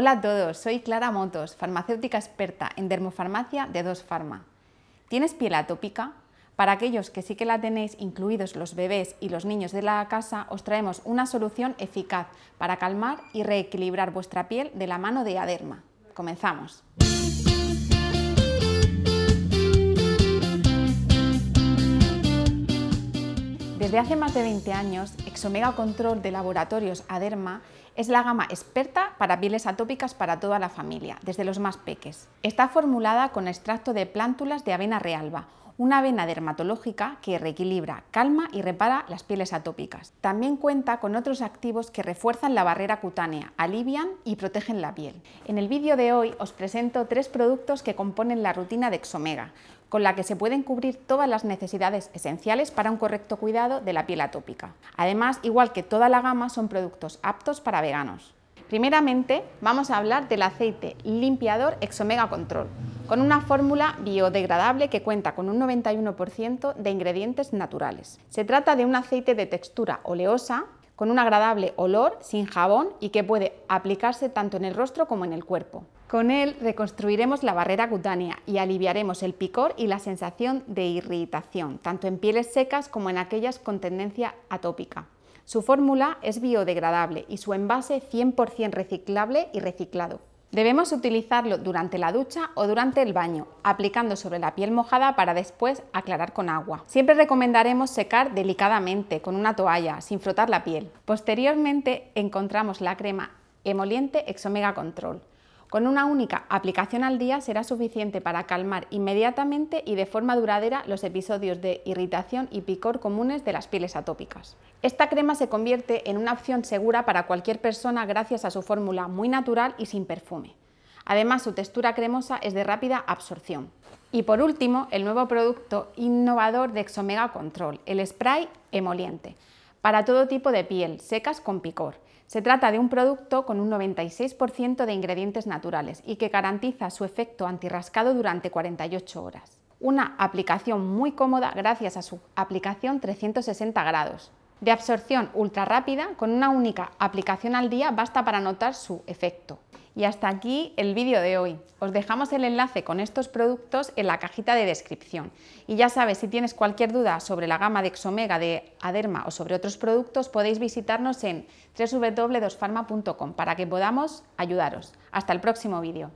Hola a todos, soy Clara Motos, farmacéutica experta en dermofarmacia de Dos Pharma. ¿Tienes piel atópica? Para aquellos que sí que la tenéis, incluidos los bebés y los niños de la casa, os traemos una solución eficaz para calmar y reequilibrar vuestra piel de la mano de Aderma. Comenzamos. Desde hace más de 20 años, Omega Control de Laboratorios Aderma es la gama experta para pieles atópicas para toda la familia, desde los más peques. Está formulada con extracto de plántulas de avena realba, una vena dermatológica que reequilibra, calma y repara las pieles atópicas. También cuenta con otros activos que refuerzan la barrera cutánea, alivian y protegen la piel. En el vídeo de hoy os presento tres productos que componen la rutina de Exomega, con la que se pueden cubrir todas las necesidades esenciales para un correcto cuidado de la piel atópica. Además, igual que toda la gama, son productos aptos para veganos. Primeramente, vamos a hablar del aceite limpiador Exomega Control con una fórmula biodegradable que cuenta con un 91% de ingredientes naturales. Se trata de un aceite de textura oleosa, con un agradable olor, sin jabón y que puede aplicarse tanto en el rostro como en el cuerpo. Con él reconstruiremos la barrera cutánea y aliviaremos el picor y la sensación de irritación, tanto en pieles secas como en aquellas con tendencia atópica. Su fórmula es biodegradable y su envase 100% reciclable y reciclado. Debemos utilizarlo durante la ducha o durante el baño, aplicando sobre la piel mojada para después aclarar con agua. Siempre recomendaremos secar delicadamente con una toalla, sin frotar la piel. Posteriormente encontramos la crema emoliente Exomega Control. Con una única aplicación al día será suficiente para calmar inmediatamente y de forma duradera los episodios de irritación y picor comunes de las pieles atópicas. Esta crema se convierte en una opción segura para cualquier persona gracias a su fórmula muy natural y sin perfume. Además, su textura cremosa es de rápida absorción. Y por último, el nuevo producto innovador de Exomega Control, el spray emoliente, para todo tipo de piel, secas con picor. Se trata de un producto con un 96% de ingredientes naturales y que garantiza su efecto antirrascado durante 48 horas. Una aplicación muy cómoda gracias a su aplicación 360 grados. De absorción ultra rápida, con una única aplicación al día basta para notar su efecto. Y hasta aquí el vídeo de hoy. Os dejamos el enlace con estos productos en la cajita de descripción. Y ya sabes, si tienes cualquier duda sobre la gama de Exomega de Aderma o sobre otros productos, podéis visitarnos en www.dosfarma.com para que podamos ayudaros. Hasta el próximo vídeo.